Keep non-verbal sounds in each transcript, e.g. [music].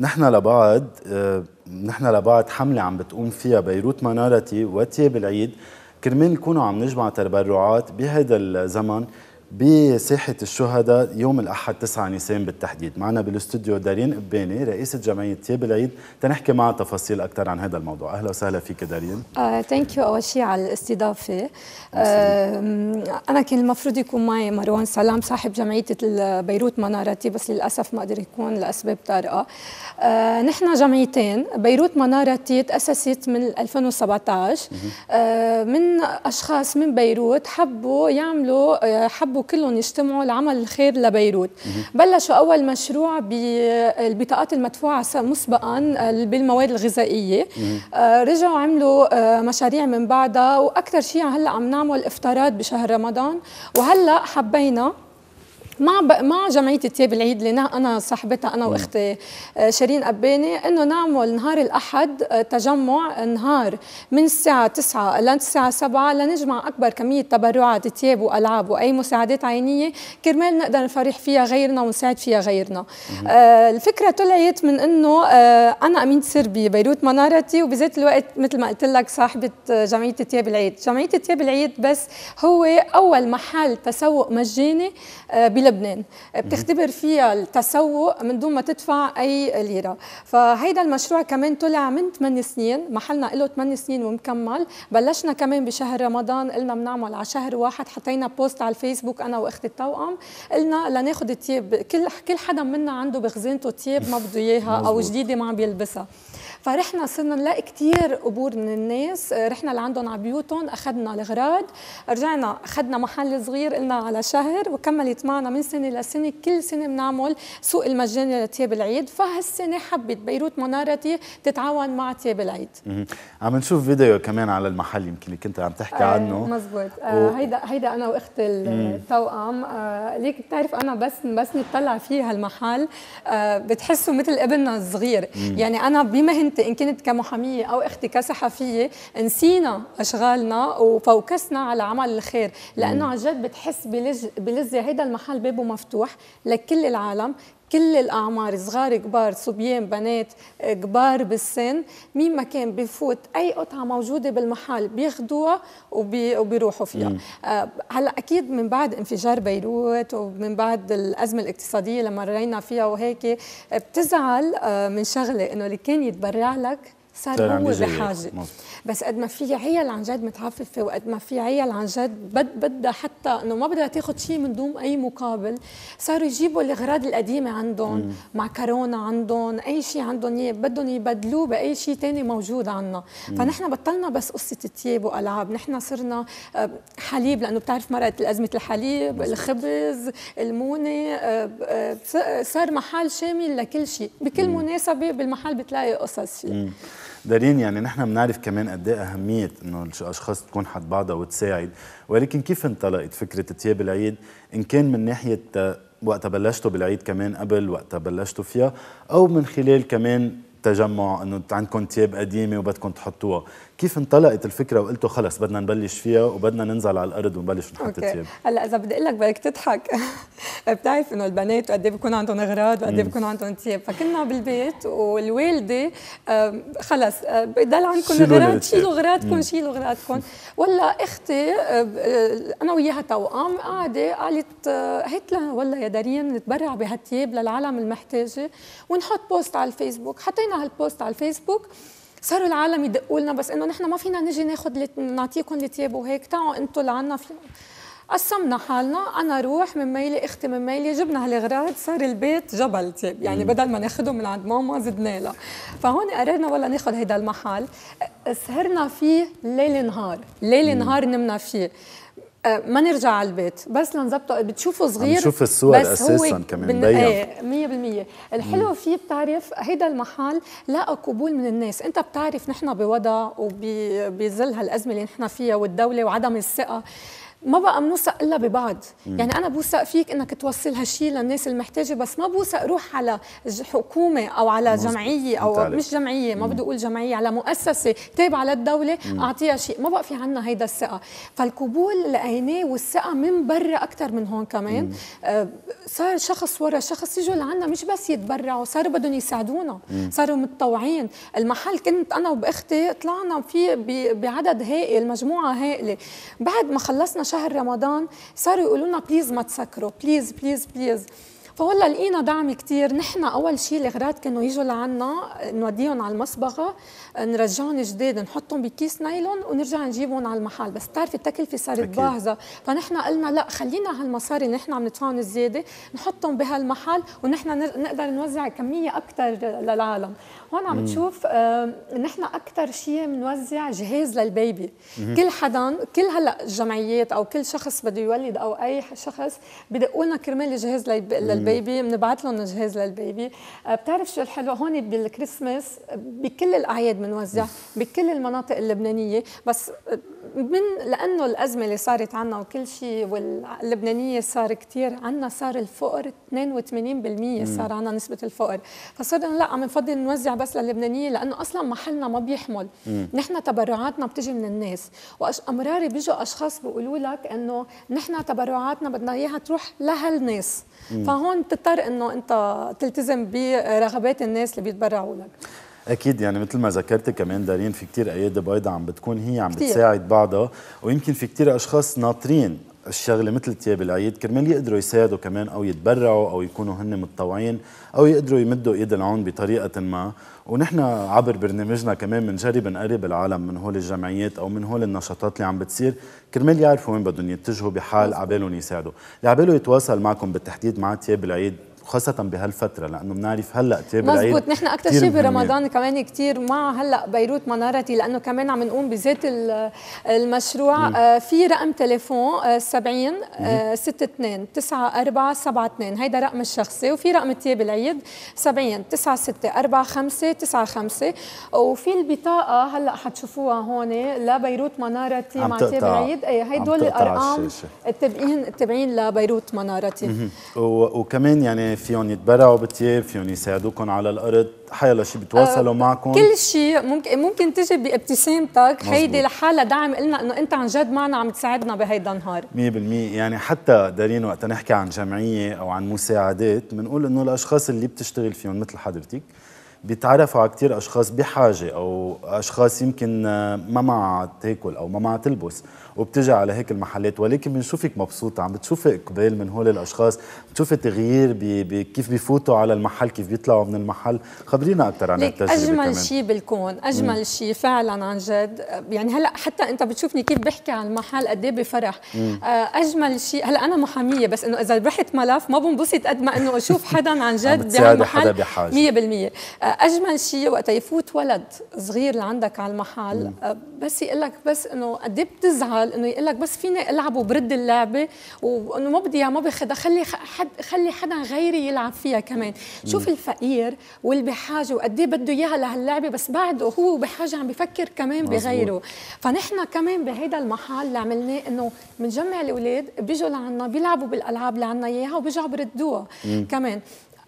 نحن لبعض آه، نحن لبعض حملة عم بتقوم فيها بيروت منارتي وتياب العيد كرمال نكونوا عم نجمع تبرعات بهذا الزمن بساحة الشهداء يوم الأحد 9 نيسان بالتحديد معنا بالاستوديو دارين قباني رئيسة جمعية تياب العيد تنحكي معها تفاصيل أكثر عن هذا الموضوع أهلا وسهلا فيك دارين ثانك آه، يو أول شيء على الاستضافة آه أنا كان المفروض يكون معي مروان سلام صاحب جمعية بيروت منارتي بس للأسف ما قدر يكون لأسباب طارئة آه نحن جمعيتين بيروت منارتي تأسست من 2017 آه من أشخاص من بيروت حبوا يعملوا آه، حبوا حبوا كلهم يجتمعوا لعمل الخير لبيروت بلشوا أول مشروع بالبطاقات المدفوعة مسبقا بالمواد الغذائية آه، رجعوا عملوا آه، مشاريع من بعدها وأكثر شيء هلأ عم نعمل إفطارات بشهر رمضان وهلأ حبينا مع ب... مع جمعيه التياب العيد اللي انا صاحبتها انا واختي آه، شيرين قباني انه نعمل نهار الاحد آه، تجمع آه، نهار من الساعه 9 للساعه 7 لنجمع اكبر كميه تبرعات تياب والعاب واي مساعدات عينيه كرمال نقدر نفرح فيها غيرنا ونساعد فيها غيرنا الفكره طلعت من انه انا امينه سر ببيروت منارتي وبذات الوقت مثل ما قلت لك صاحبه جمعيه التياب العيد جمعيه التياب العيد بس هو اول محل تسوق مجاني بلا بلبنان بتختبر فيها التسوق من دون ما تدفع أي ليرة فهيدا المشروع كمان طلع من 8 سنين محلنا له 8 سنين ومكمل بلشنا كمان بشهر رمضان قلنا بنعمل على شهر واحد حطينا بوست على الفيسبوك أنا وأختي التوأم قلنا لناخذ التياب كل كل حدا منا عنده بخزانته تياب ما بده إياها أو جديدة ما عم يلبسها فرحنا صرنا نلاقي كثير قبور من الناس آه، رحنا لعندهم على بيوتهم اخذنا الاغراض رجعنا اخذنا محل صغير قلنا على شهر وكملت معنا من سنه لسنه كل سنه بنعمل سوق المجاني لتياب العيد فهالسنه حبت بيروت منارتي تتعاون مع تياب العيد عم نشوف فيديو كمان على المحل يمكن اللي كنت عم تحكي آه، عنه مزبوط آه، و... هيدا هيدا انا واختي التوأم ليك بتعرف انا بس بس نطلع فيه هالمحل بتحسه مثل ابننا الصغير يعني انا بمهنة كنت ان كنت كمحاميه او اختي كصحفيه نسينا اشغالنا وفوكسنا على عمل الخير لانه عن جد بتحس بلز بلذه هيدا المحل بابه مفتوح لكل العالم كل الاعمار صغار كبار صبيان بنات كبار بالسن مين ما كان بفوت اي قطعه موجوده بالمحل بياخذوها وبي... وبيروحوا فيها آه هلا اكيد من بعد انفجار بيروت ومن بعد الازمه الاقتصاديه اللي مرينا فيها وهيك بتزعل آه من شغله انه اللي كان يتبرع لك صار هو بحاجه بس قد ما في عيال عن جد متعففه وقد ما في عيال عن جد بد بدها حتى انه ما بدها تاخذ شيء من دون اي مقابل صاروا يجيبوا الاغراض القديمه عندهم معكرونه عندهم اي شيء عندهم اياه بدهم يبدلوه باي شيء ثاني موجود عندنا فنحن بطلنا بس قصه ثياب والعاب نحن صرنا آه، حليب لانه بتعرف مرقت ازمه الحليب الخبز المونه آه، آه، صار محل شامل لكل شيء بكل مناسبه بالمحل بتلاقي قصص فيه دارين يعني نحن بنعرف كمان قد ايه اهميه انه الاشخاص تكون حد بعضها وتساعد ولكن كيف انطلقت فكره ثياب العيد ان كان من ناحيه وقت بلشتوا بالعيد كمان قبل وقت بلشتوا فيها او من خلال كمان تجمع انه عندكم ثياب قديمه وبدكم تحطوها كيف انطلقت الفكره وقلتوا خلص بدنا نبلش فيها وبدنا ننزل على الارض ونبلش نحط ثياب هلا اذا بدي اقول لك بدك تضحك [laughs] بتعرف انه البنات قد ايه بيكون عندهم اغراض وقد ايه بيكون عندهم ثياب فكنا بالبيت والوالده خلص آه، بضل عندكم اغراض شيلوا اغراضكم شيلوا اغراضكم ولا اختي آه، آه، انا وياها توأم قاعده قالت هات لها ولا يا دارين نتبرع بهالثياب للعالم المحتاجه ونحط بوست على الفيسبوك حطينا هالبوست على الفيسبوك صاروا العالم يدقوا لنا بس انه نحن ما فينا نجي ناخذ لت... نعطيكم التياب وهيك تعوا انتم لعنا في قسمنا حالنا انا روح من ميلي اختي من ميلي جبنا هالغراض صار البيت جبل تياب يعني بدل ما ناخذهم من عند ماما زدنا لها فهون قررنا والله ناخذ هيدا المحل سهرنا فيه ليل نهار ليل نهار نمنا فيه آه، ما نرجع على البيت بس لنظبطه بتشوفه صغير بتشوف الصور بس اساسا هو كمان مبين ايه 100% الحلو فيه بتعرف هيدا المحل لقى قبول من الناس انت بتعرف نحن بوضع وبظل هالازمه اللي نحن فيها والدوله وعدم الثقه ما بقى بنوثق الا ببعض مم. يعني انا بوثق فيك انك توصل هالشيء للناس المحتاجه بس ما بوثق روح على حكومه او على مزبط. جمعيه او متعرف. مش جمعيه ما بدي اقول جمعيه على مؤسسه تابعه للدوله مم. اعطيها شيء ما بقى في عنا هيدا الثقه فالقبول لقيناه والثقه من برا اكثر من هون كمان آه صار شخص ورا شخص يجوا لعنا مش بس يتبرعوا صاروا بدهم يساعدونا مم. صاروا متطوعين المحل كنت انا وباختي طلعنا فيه بعدد هائل مجموعه هائله بعد ما خلصنا شهر رمضان صاروا يقولوا لنا بليز ما تسكروا بليز بليز بليز فوالله لقينا دعم كثير نحن اول شيء الغراض كانوا يجوا لعنا نوديهم على المصبغه نرجعهم جداد نحطهم بكيس نايلون ونرجع نجيبهم على المحل بس بتعرفي التكلفه صارت باهظه فنحن قلنا لا خلينا هالمصاري اللي نحن عم ندفعهم الزياده نحطهم بهالمحل ونحن نقدر نوزع كميه اكثر للعالم هون عم تشوف آه، نحن اكثر شيء بنوزع جهاز للبيبي كل حدا كل هلا الجمعيات او كل شخص بده يولد او اي شخص بدقوا لنا كرمال جهاز للبيبي بنبعث لهم جهاز للبيبي آه، بتعرف شو الحلو هون بالكريسماس آه، بكل الاعياد بنوزع بكل المناطق اللبنانيه بس من لانه الازمه اللي صارت عنا وكل شيء واللبنانيه صار كثير عنا صار الفقر 82% صار عنا نسبه الفقر فصرنا لا عم نفضل نوزع بس للبنانيه لانه اصلا محلنا ما بيحمل نحن تبرعاتنا بتجي من الناس وامرار بيجوا اشخاص بيقولوا لك انه نحن تبرعاتنا بدنا اياها تروح لهالناس فهون بتضطر انه انت تلتزم برغبات الناس اللي بيتبرعوا لك اكيد يعني مثل ما ذكرت كمان دارين في كتير ايادي بيضاء عم بتكون هي عم كتير. بتساعد بعضها ويمكن في كتير اشخاص ناطرين الشغله مثل تياب العيد كرمال يقدروا يساعدوا كمان او يتبرعوا او يكونوا هن متطوعين او يقدروا يمدوا ايد العون بطريقه ما ونحن عبر برنامجنا كمان بنجرب نقرب العالم من هول الجمعيات او من هول النشاطات اللي عم بتصير كرمال يعرفوا وين بدهم يتجهوا بحال عبالهم يساعدوا، اللي عباله يتواصل معكم بالتحديد مع تياب العيد خاصة بهالفترة لأنه بنعرف هلا تياب العيد مزبوط نحن أكثر شيء برمضان كمان كثير مع هلا بيروت منارتي لأنه كمان عم نقوم بذات المشروع آه في رقم تليفون آه 70 62 94 72 هيدا رقم الشخصي وفي رقم تياب العيد 70 96 45 95 وفي البطاقة هلا حتشوفوها هون لبيروت منارتي مع تياب العيد اي هدول الأرقام التابعين التابعين لبيروت منارتي وكمان يعني فيهم يتبرعوا بتياب فيهم يساعدوكم على الارض حيلا شي بيتواصلوا أه معكم كل شيء ممكن ممكن تجي بابتسامتك هيدي لحالها دعم لنا انه انت عن جد معنا عم تساعدنا بهيدا النهار 100% يعني حتى دارين وقت نحكي عن جمعيه او عن مساعدات بنقول انه الاشخاص اللي بتشتغل فيهم مثل حضرتك بيتعرفوا على كثير اشخاص بحاجه او اشخاص يمكن ما معها تاكل او ما معها تلبس وبتجي على هيك المحلات ولكن بنشوفك مبسوطه عم بتشوفي اقبال من هول الاشخاص بتشوفي تغيير بي بي كيف بيفوتوا على المحل كيف بيطلعوا من المحل خبرينا اكثر عن التجربه اجمل شيء بالكون اجمل شيء فعلا عن جد يعني هلا حتى انت بتشوفني كيف بحكي عن المحل قد ايه بفرح مم. آه، اجمل شيء هلا انا محاميه بس انه اذا ربحت ملف ما بنبسط قد ما انه اشوف حدا عن [laughs] جد محل 100% اجمل شيء وقت يفوت ولد صغير لعندك على المحل آه، بس يقول لك بس انه قد إيه بتزعل انه يقول لك بس فيني العب وبرد اللعبه وانه ما بدي ما باخذها خلي حد خلي حدا غيري يلعب فيها كمان شوف الفقير واللي بحاجه وقد إيه بده اياها لهاللعبه بس بعده هو بحاجه عم بفكر كمان بغيره فنحن كمان بهيدا المحل اللي عملناه انه بنجمع الاولاد بيجوا لعنا بيلعبوا بالالعاب اللي عنا اياها وبيرجعوا بردوها كمان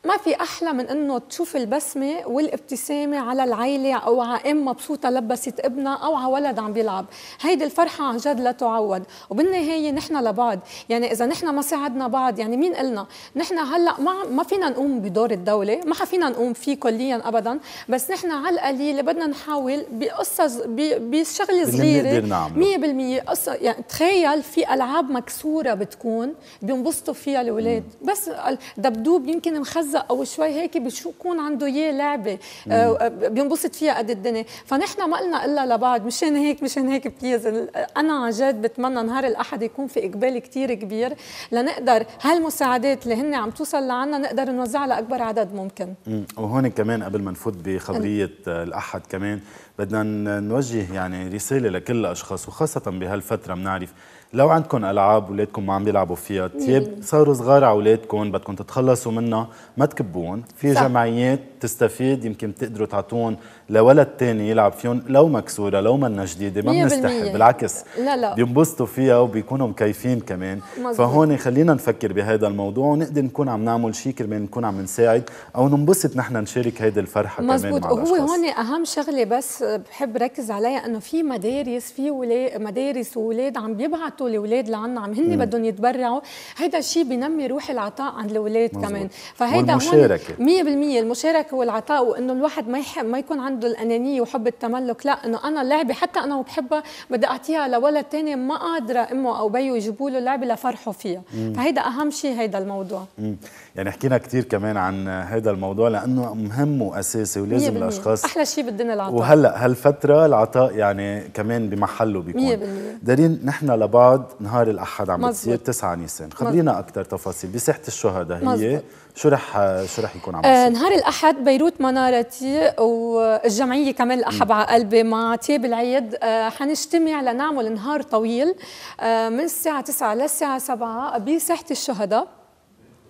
ما في احلى من انه تشوف البسمه والابتسامه على العيله او على ام مبسوطه لبست ابنها او على ولد عم بيلعب هيدي الفرحه عن جد لا تعوض وبالنهايه نحن لبعض يعني اذا نحن ما ساعدنا بعض يعني مين قلنا نحن هلا ما ما فينا نقوم بدور الدوله ما فينا نقوم فيه كليا ابدا بس نحن على القليل بدنا نحاول بقصه بشغله صغيره 100% قصه يعني تخيل في العاب مكسوره بتكون بينبسطوا فيها الاولاد بس دبدوب يمكن مخزن ممزق او شوي هيك يكون عنده اياه لعبه آه، آه، بينبسط فيها قد الدنيا فنحن ما قلنا الا لبعض مشان هيك مشان هيك بتيزن انا عن جد بتمنى نهار الاحد يكون في اقبال كتير كبير لنقدر هالمساعدات اللي هن عم توصل لعنا نقدر نوزعها لاكبر عدد ممكن وهون كمان قبل ما نفوت بخبريه آه، الاحد كمان بدنا نوجه يعني رساله لكل الاشخاص وخاصه بهالفتره بنعرف لو عندكم العاب ولادكم ما عم يلعبوا فيها تياب صاروا صغار على اولادكم بدكم تتخلصوا منها ما تكبون في صح. جمعيات تستفيد يمكن تقدروا تعطون لولد تاني يلعب فيهم لو مكسوره لو منا جديده ما بنستحي بالعكس لا لا بينبسطوا فيها وبيكونوا مكيفين كمان مزبوط. فهون خلينا نفكر بهذا الموضوع ونقدر نكون عم نعمل شيء كرمال نكون عم نساعد او ننبسط نحن نشارك هيدي الفرحه مزبوط. كمان مع وهو هون اهم شغله بس بحب ركز عليها انه في مدارس في ولا... مدارس واولاد عم بيبعتوا يعطوا الاولاد لعنا عم هن بدهم يتبرعوا هيدا الشيء بنمي روح العطاء عند الاولاد كمان فهيدا والمشاركة. هون 100% المشاركه والعطاء وانه الواحد ما يحب ما يكون عنده الانانيه وحب التملك لا انه انا لعبه حتى انا وبحبها بدي اعطيها لولد ثاني ما قادره امه او بيو يجيبوا له لعبه لفرحه فيها فهيدا اهم شيء هيدا الموضوع مم. يعني حكينا كثير كمان عن هذا الموضوع لانه مهم واساسي ولازم الاشخاص احلى شيء بالدنيا العطاء وهلا هالفتره العطاء يعني كمان بمحله بيكون دارين نحن لبعض بعد نهار الأحد عم بتصير 9 نيسان خبرينا أكثر تفاصيل بساحة الشهداء هي مزبط. شو رح شو رح يكون عم بصير؟ آه نهار الأحد بيروت منارتي والجمعية كمان الأحب على قلبي مع تياب العيد آه حنجتمع لنعمل نهار طويل آه من الساعة 9 للساعة 7 بساحة الشهداء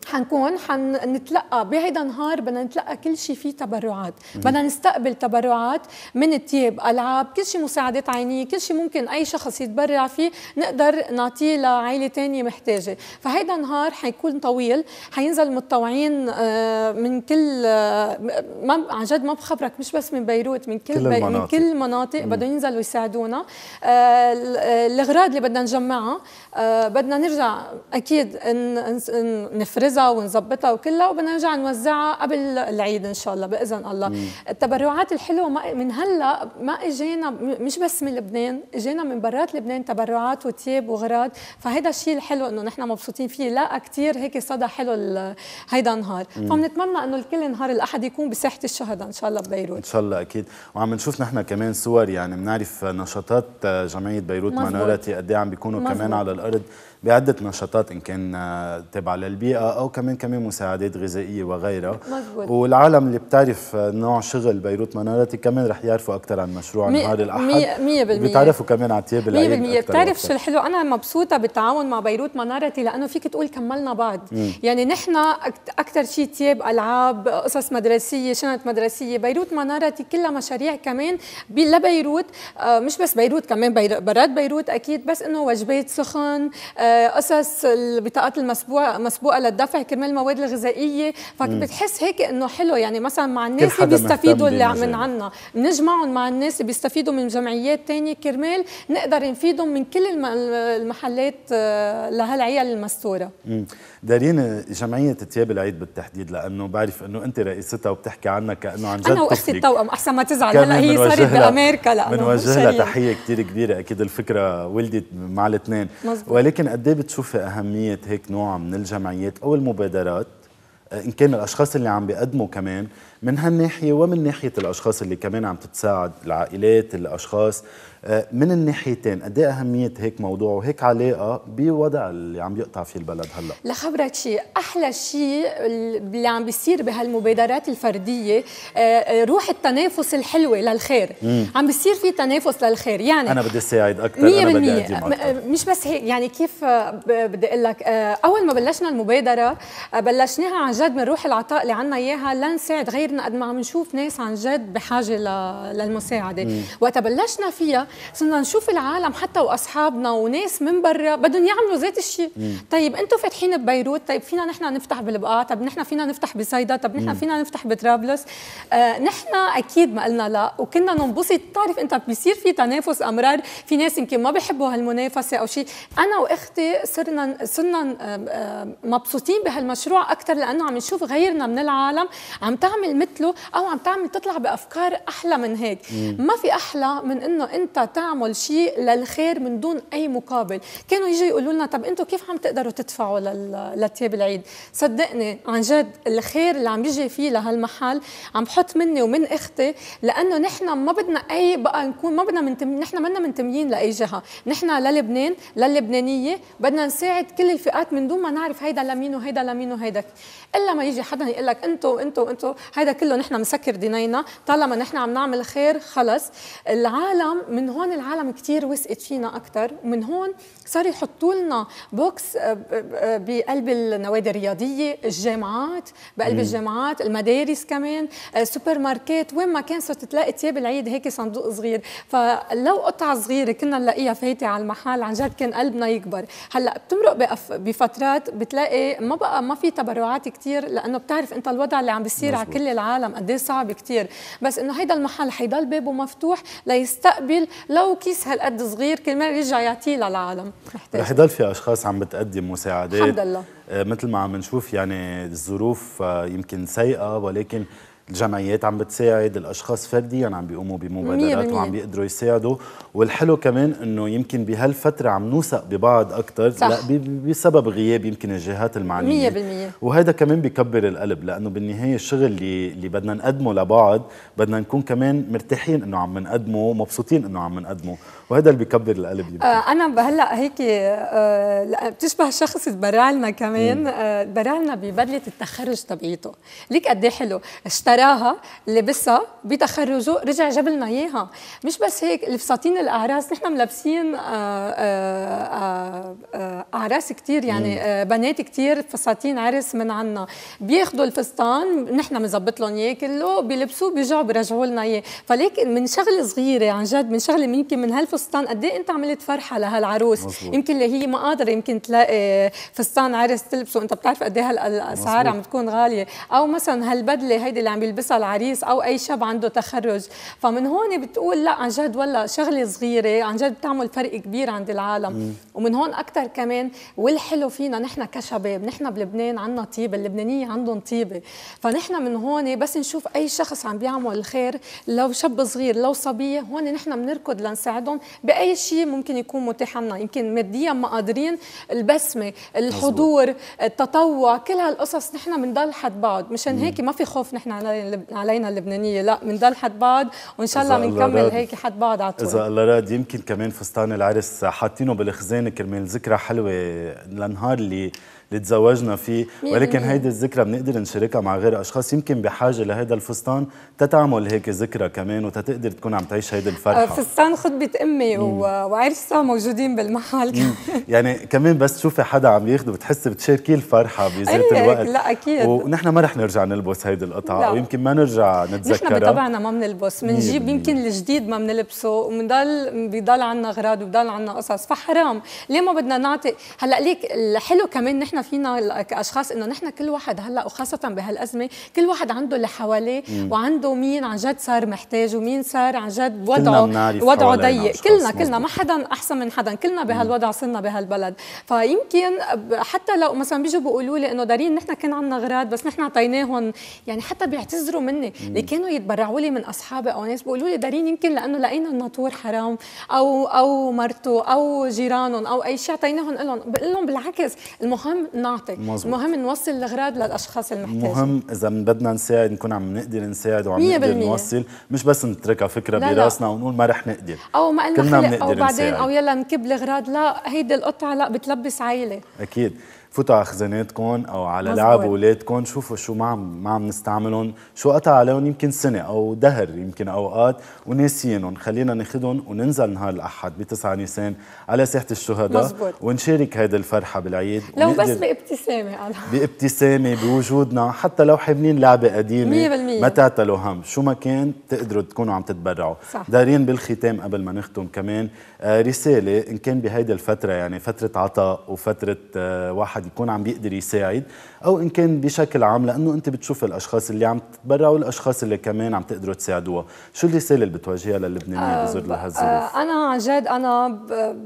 حنكون حنتلقى بهيدا النهار بدنا نتلقى كل شيء فيه تبرعات، بدنا نستقبل تبرعات من التياب العاب، كل شيء مساعدات عينيه، كل شيء ممكن اي شخص يتبرع فيه نقدر نعطيه لعائله ثانيه محتاجه، فهيدا النهار حيكون طويل، حينزل المتطوعين آه، من كل آه، ما عن جد ما بخبرك مش بس من بيروت من كل كل بي من كل مناطق بدهم ينزلوا يساعدونا، آه، الاغراض اللي بدنا نجمعها بدنا نرجع اكيد نفرز نحجزها ونظبطها وكلها وبدنا نرجع نوزعها قبل العيد ان شاء الله باذن الله مم. التبرعات الحلوه من هلا ما اجينا مش بس من لبنان اجينا من برات لبنان تبرعات وتياب وغراض فهيدا الشيء الحلو انه نحن مبسوطين فيه لا كثير هيك صدى حلو هيدا النهار فبنتمنى انه الكل نهار الاحد يكون بساحه الشهداء ان شاء الله ببيروت ان شاء الله اكيد وعم نشوف نحن كمان صور يعني بنعرف نشاطات جمعيه بيروت منارتي قد إيه عم بيكونوا مزبوط. كمان على الارض بعدة نشاطات إن كان آه، تابعة للبيئة أو كمان كمان مساعدات غذائية وغيرها مزبوط. والعالم اللي بتعرف آه، نوع شغل بيروت منارتي كمان رح يعرفوا أكثر عن مشروع مي... نهار الأحد 100% بتعرفوا كمان على تياب العيد 100% بتعرف شو الحلو أنا مبسوطة بالتعاون مع بيروت منارتي لأنه فيك تقول كملنا بعض مم. يعني نحن أكثر شيء تياب ألعاب قصص مدرسية شنط مدرسية بيروت منارتي كلها مشاريع كمان لبيروت آه، مش بس بيروت كمان برات بيروت أكيد بس إنه وجبات سخن قصص البطاقات المسبوقه مسبوقه للدفع كرمال المواد الغذائيه فبتحس هيك انه حلو يعني مثلا مع الناس اللي بيستفيدوا اللي من عنا بنجمعهم مع الناس اللي بيستفيدوا من جمعيات ثانيه كرمال نقدر نفيدهم من كل المحلات آه، لهالعيال المستوره دارين جمعيه تياب العيد بالتحديد لانه بعرف انه انت رئيستها وبتحكي عنها كانه عن جد انا واختي التوأم احسن ما تزعل هلا هي صارت بامريكا لانه بنوجه لها تحيه كثير كبيره اكيد الفكره ولدت مع الاثنين ولكن قد ايه بتشوفي اهميه هيك نوع من الجمعيات او المبادرات آه، ان كان الاشخاص اللي عم بيقدموا كمان من هالناحيه ومن ناحيه الاشخاص اللي كمان عم تتساعد العائلات الاشخاص آه، من الناحيتين قد ايه اهميه هيك موضوع وهيك علاقه بوضع اللي عم يقطع فيه البلد هلا لخبرك شيء احلى شيء اللي عم بيصير بهالمبادرات الفرديه آه، آه، روح التنافس الحلوه للخير مم. عم بيصير في تنافس للخير يعني انا بدي ساعد اكثر انا بدي اقدم مش بس هيك يعني كيف بدي اقول لك اول ما بلشنا المبادره بلشناها عن جد من روح العطاء اللي عنا اياها لنساعد غيرنا قد ما عم نشوف ناس عن جد بحاجه للمساعده وقت بلشنا فيها صرنا نشوف العالم حتى واصحابنا وناس من برا بدهم يعملوا ذات الشيء طيب انتم فاتحين ببيروت طيب فينا نحن نفتح بالبقاع طب نحن فينا نفتح بصيدا طب نحن فينا نفتح بطرابلس آه نحن اكيد ما قلنا لا وكنا ننبسط تعرف انت بيصير في تنافس امرار في ناس يمكن ما بيحبوا هالمنافسه او شيء انا واختي صرنا صرنا مبسوطين بهالمشروع اكثر لانه عم نشوف غيرنا من العالم عم تعمل مثله او عم تعمل تطلع بافكار احلى من هيك ما في احلى من انه انت تعمل شيء للخير من دون اي مقابل كانوا يجوا يقولوا لنا طب انتم كيف عم تقدروا تدفعوا لثياب العيد صدقني عن جد الخير اللي عم يجي فيه لهالمحل عم بحط مني ومن اختي لانه نحن ما بدنا اي بقى نكون ما بدنا منتم... نحن منا منتميين لاي جهه نحن للبنان للبنانيه بدنا نساعد كل الفئات من دون ما نعرف هيدا لمين وهيدا لمين وهيدا الا ما يجي حدا يقول لك انتم انتم انتم هيدا كله نحن مسكر دينينا طالما نحن عم نعمل خير خلص العالم من هون العالم كثير وثقت فينا اكثر ومن هون صار يحطوا لنا بوكس آه، آه، آه، بقلب النوادي الرياضيه الجامعات بقلب مم. الجامعات المدارس كمان السوبر ماركت وين ما كان صرت تلاقي ثياب العيد هيك صندوق صغير فلو قطعه صغيره كنا نلاقيها فايته على المحل عن جد كان قلبنا يكبر هلا بتمرق بفترات بتلاقي ما بقى ما في تبرعات كثير لانه بتعرف انت الوضع اللي عم بيصير على كل العالم قد إيه صعب كثير بس انه هيدا المحل حيضل بابه مفتوح ليستقبل لو كيس هالقد صغير كرمال يرجع يعطيه للعالم رح يضل في اشخاص عم بتقدم مساعدات الحمد لله آه، مثل ما عم نشوف يعني الظروف آه، يمكن سيئه ولكن الجمعيات عم بتساعد الاشخاص فرديا عم بيقوموا بمبادرات وعم بيقدروا يساعدوا والحلو كمان انه يمكن بهالفتره عم نوثق ببعض اكثر صح. لا بسبب غياب يمكن الجهات المعنيه 100% وهذا كمان بكبر القلب لانه بالنهايه الشغل اللي اللي بدنا نقدمه لبعض بدنا نكون كمان مرتاحين انه عم نقدمه ومبسوطين انه عم نقدمه وهذا اللي بكبر القلب يمكن. آه انا هلا هيك آه بتشبه شخص تبرع لنا كمان آه تبرع لنا ببدله التخرج تبعيته ليك قد إيه حلو اشترى شراها لبسها بتخرجه رجع جاب لنا اياها مش بس هيك الفساتين الاعراس نحن ملبسين آه، آه، آه، اعراس كثير يعني بنات كثير فساتين عرس من عنا بياخذوا الفستان نحن بنظبط لهم اياه كله بيلبسوه بيرجعوا بيرجعوا لنا اياه فلكن من شغله صغيره عن جد من شغله يمكن من هالفستان قد ايه انت عملت فرحه لهالعروس يمكن اللي هي ما قادره يمكن تلاقي فستان عرس تلبسه انت بتعرف قد ايه هالاسعار عم تكون غاليه او مثلا هالبدله هيدي اللي عم بيلبسها العريس او اي شاب عنده تخرج فمن هون بتقول لا عن جد ولا شغله صغيره عن جد بتعمل فرق كبير عند العالم مم. ومن هون اكثر كمان والحلو فينا نحن كشباب نحن بلبنان عندنا طيبه اللبنانيه عندهم طيبه فنحن من هون بس نشوف اي شخص عم بيعمل الخير لو شاب صغير لو صبيه هون نحن بنركض لنساعدهم باي شيء ممكن يكون متاح لنا يمكن ماديا ما قادرين البسمه الحضور التطوع كل هالقصص نحن بنضل حد بعض مشان هيك ما في خوف نحن على علينا علينا اللبنانيه لا بنضل حد بعض وان شاء الله بنكمل هيك حد بعض على طول اذا الله راد يمكن كمان فستان العرس حاطينه بالخزانه كرمال ذكرى حلوه لنهار اللي اللي تزوجنا فيه ولكن هيدي الذكرى بنقدر نشاركها مع غير اشخاص يمكن بحاجه لهذا الفستان تتعمل هيك ذكرى كمان وتتقدر تكون عم تعيش هيدي آه، الفرحه فستان خطبه امي وعرسها موجودين بالمحل يعني كمان بس تشوفي حدا عم ياخذه بتحسي بتشاركيه الفرحه بذات إيه، الوقت لا اكيد ونحن ما رح نرجع نلبس هيدي القطعه لا. ويمكن ما نرجع نتذكرها نحن بطبعنا ما بنلبس بنجيب يمكن الجديد ما بنلبسه وبنضل بضل عنا اغراض وبضل عنا قصص فحرام ليه ما بدنا نعطي هلا ليك الحلو كمان نحن فينا كاشخاص انه نحن كل واحد هلا وخاصه بهالازمه كل واحد عنده اللي حواليه وعنده مين عن جد صار محتاج ومين صار عن جد وضعه وضعه ضيق كلنا كلنا ما حدا احسن من حدا كلنا بهالوضع صرنا بهالبلد فيمكن حتى لو مثلا بيجوا بيقولوا لي انه دارين نحن كان عندنا اغراض بس نحن اعطيناهم يعني حتى بيعتذروا مني اللي كانوا يتبرعوا لي من اصحابي او ناس بيقولوا لي دارين يمكن لانه لقينا الناطور حرام او او مرته او جيرانهم او اي شيء اعطيناهم لهم بقول لهم بالعكس المهم نعطي مزبوط. المهم نوصل الأغراض للأشخاص المحتاجين مهم إذا بدنا نساعد نكون عم نقدر نساعد وعم نقدر نوصل مش بس نتركها فكرة لا براسنا لا. ونقول ما رح نقدر أو ما قلنا خلق أو بعدين نساعد. أو يلا نكب الأغراض لا هيدي القطعة لا بتلبس عائلة أكيد فوتوا على خزاناتكم او على لعب اولادكم شوفوا شو ما عم ما عم نستعملهم شو قطع عليهم يمكن سنه او دهر يمكن اوقات وناسيينهم خلينا ناخذهم وننزل نهار الاحد ب 9 نيسان على ساحه الشهداء مزبوط. ونشارك هيدا الفرحه بالعيد لو بس بابتسامه أنا. بابتسامه بوجودنا حتى لو حاملين لعبه قديمه 100% ما تعتلوا هم شو ما كان تقدروا تكونوا عم تتبرعوا صح. دارين بالختام قبل ما نختم كمان آه رساله ان كان بهيدي الفتره يعني فتره عطاء وفتره آه واحد الواحد يكون عم بيقدر يساعد او ان كان بشكل عام لانه انت بتشوف الاشخاص اللي عم تتبرعوا والاشخاص اللي كمان عم تقدروا تساعدوها شو الرساله اللي بتواجهها للبنانيه بظل لهالظروف آه, آه، انا عن جد انا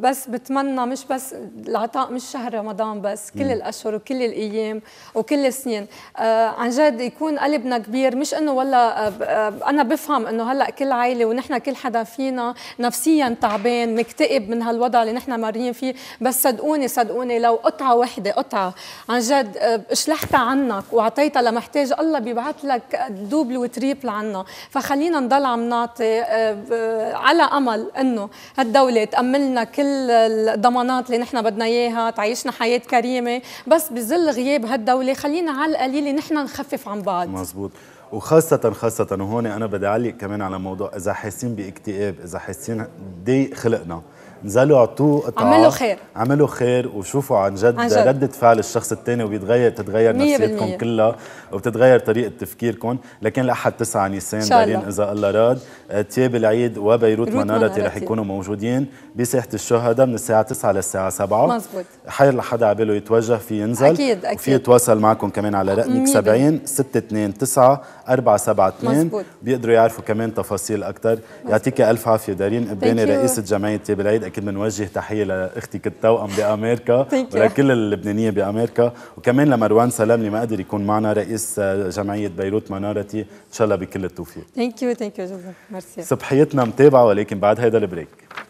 بس بتمنى مش بس العطاء مش شهر رمضان بس كل م. الاشهر وكل الايام وكل السنين آه عن جد يكون قلبنا كبير مش انه والله آه، آه، انا بفهم انه هلا كل عائله ونحن كل حدا فينا نفسيا تعبان مكتئب من هالوضع اللي نحن مارين فيه بس صدقوني صدقوني لو قطعه وحده قطعه عن جد آه، شلحتها عنك واعطيتها لمحتاج الله بيبعث لك دوبل وتريبل عنا فخلينا نضل عم نعطي آه، آه، على امل انه هالدوله تاملنا كل الضمانات اللي نحن بدنا اياها تعيشنا حياه كريمه بس بظل غياب هالدوله خلينا على القليل نحن نخفف عن بعض مزبوط وخاصة خاصة وهون أنا بدي أعلق كمان على موضوع إذا حاسين باكتئاب إذا حاسين ضيق خلقنا نزلوا اعطوه قطعه عملوا خير عملوا خير وشوفوا عن جد, عن جد. ردة فعل الشخص الثاني وبيتغير تتغير نفسيتكم كلها وبتتغير طريقة تفكيركم لكن لأحد 9 نيسان دارين إذا الله راد آه، تياب العيد وبيروت منارتي رح يكونوا موجودين بساحة الشهداء من الساعة 9 للساعة 7 مزبوط حيل حدا عباله يتوجه في ينزل أكيد أكيد وفي يتواصل معكم كمان على رقمك 70 629 472 مظبوط بيقدروا يعرفوا كمان تفاصيل أكثر يعطيك ألف عافية دارين قباني رئيسة جمعية تياب العيد اكيد بنوجه تحيه لاختي كالتوأم بامريكا ولكل اللبنانيه بامريكا وكمان لمروان سلام اللي ما قدر يكون معنا رئيس جمعيه بيروت منارتي ان شاء الله بكل التوفيق ثانك يو ثانك يو ميرسي صبحيتنا متابعه ولكن بعد هذا البريك